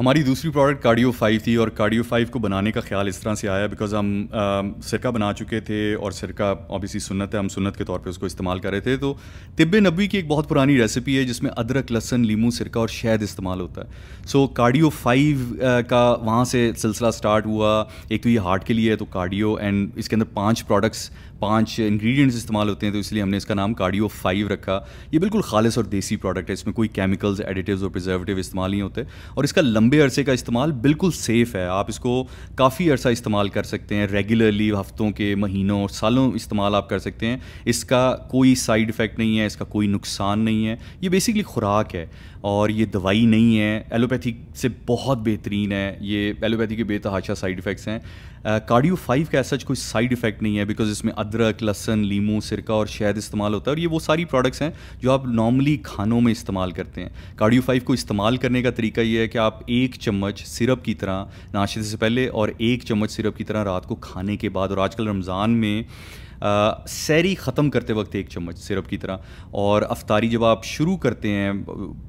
हमारी दूसरी product cardio five थी और कार्डियो फाइव को बनाने का ख्याल इस तरह से आया बिकॉज हम सिरका बना चुके थे और सिरका ऑब्वियसली सुन्नत है हम सुन्नत के तौर पे उसको इस्तेमाल कर रहे थे तो तिब्बे नबी की एक बहुत पुरानी रेसिपी है जिसमें अदरक लहसन लीमू सिरका और शहद इस्तेमाल होता है सो कार्डियो फाइव का वहाँ से सिलसिला स्टार्ट हुआ एक तो ये हार्ट के लिए है तो कार्डियो एंड इसके अंदर पाँच प्रोडक्ट्स पाँच इंग्रेडिएंट्स इस्तेमाल होते हैं तो इसलिए हमने इसका नाम कार्डियो फाइव रखा ये बिल्कुल खालिस और देसी प्रोडक्ट है इसमें कोई केमिकल्स एडिटिव्स और प्रिजर्वेटिव इस्तेमाल नहीं होते और इसका लंबा लंबे अरसे का इस्तेमाल बिल्कुल सेफ़ है आप इसको काफ़ी अरसा इस्तेमाल कर सकते हैं रेगुलरली हफ्तों के महीनों सालों इस्तेमाल आप कर सकते हैं इसका कोई साइड इफ़ेक्ट नहीं है इसका कोई नुकसान नहीं है ये बेसिकली खुराक है और ये दवाई नहीं है एलोपैथी से बहुत बेहतरीन है ये एलोपैथी के बेतहाशा साइड इफ़ेक्ट्स हैं कार्डियो फाइव का सच कोई साइड इफ़ेक्ट नहीं है बिकॉज इसमें अदरक लहसन लीमू सिरका और शहद इस्तेमाल होता है और ये वो सारी प्रोडक्ट्स हैं जो आप नॉर्मली खानों में इस्तेमाल करते हैं कार्डियो फाइव को इस्तेमाल करने का तरीका ये है कि आप एक चम्मच सिरप की तरह नाश्ते से पहले और एक चम्मच सिरप की तरह रात को खाने के बाद और आजकल रमज़ान में सैरी ख़त्म करते वक्त एक चम्मच सिरप की तरह और अफ्तारी जब आप शुरू करते हैं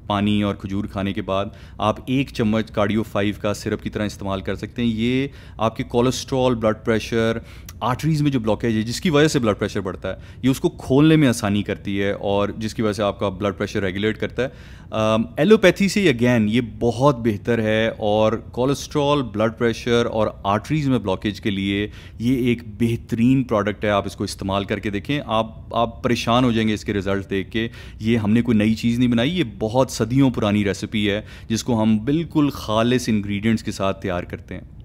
पानी और खजूर खाने के बाद आप एक चम्मच कार्डियो फाइव का सिरप की तरह इस्तेमाल कर सकते हैं ये आपके कोलेस्ट्रॉल ब्लड प्रेशर आर्टरीज़ में जो ब्लॉकेज है जिसकी वजह से ब्लड प्रेशर बढ़ता है ये उसको खोलने में आसानी करती है और जिसकी वजह से आपका ब्लड प्रेशर रेगुलेट करता है एलोपैथी से अगेन ये बहुत बेहतर है और कोलेस्ट्रॉल ब्लड प्रेशर और आर्टरीज़ में ब्लॉकेज के लिए ये एक बेहतरीन प्रोडक्ट है आप इसको इसको इस्तेमाल करके देखें आप आप परेशान हो जाएंगे इसके रिज़ल्ट देख के ये हमने कोई नई चीज़ नहीं बनाई ये बहुत सदियों पुरानी रेसिपी है जिसको हम बिल्कुल खालिस इंग्रेडिएंट्स के साथ तैयार करते हैं